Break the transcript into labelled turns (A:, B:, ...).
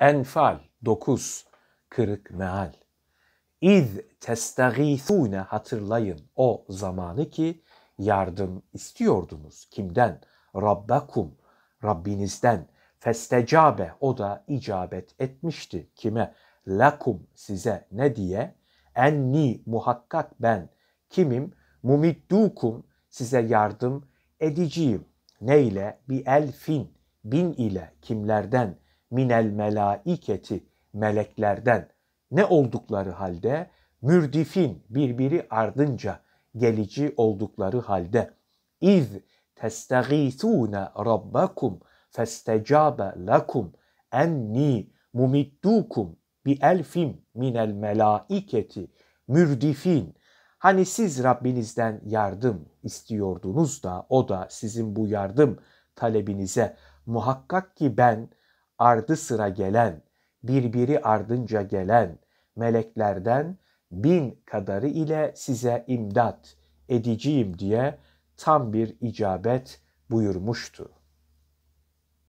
A: Enfal 9 Kırık meal. İz testagîthûne hatırlayın o zamanı ki yardım istiyordunuz. Kimden? Rabbakum, Rabbinizden. Festecabe, o da icabet etmişti. Kime? Lakum, size ne diye? Enni, muhakkak ben. Kimim? Mumiddukum, size yardım ediciyim. Ne ile? Bi elfin, bin ile. Kimlerden? minel melaiketi meleklerden ne oldukları halde mürdifin birbiri ardınca gelici oldukları halde iz testagisuna rabbakum festecabe lakum enni mumiddukum bi elfim minel melaiketi mürdifin hani siz Rabbinizden yardım istiyordunuz da o da sizin bu yardım talebinize muhakkak ki ben ardı sıra gelen, birbiri ardınca gelen meleklerden bin kadarı ile size imdat ediciyim diye tam bir icabet buyurmuştu.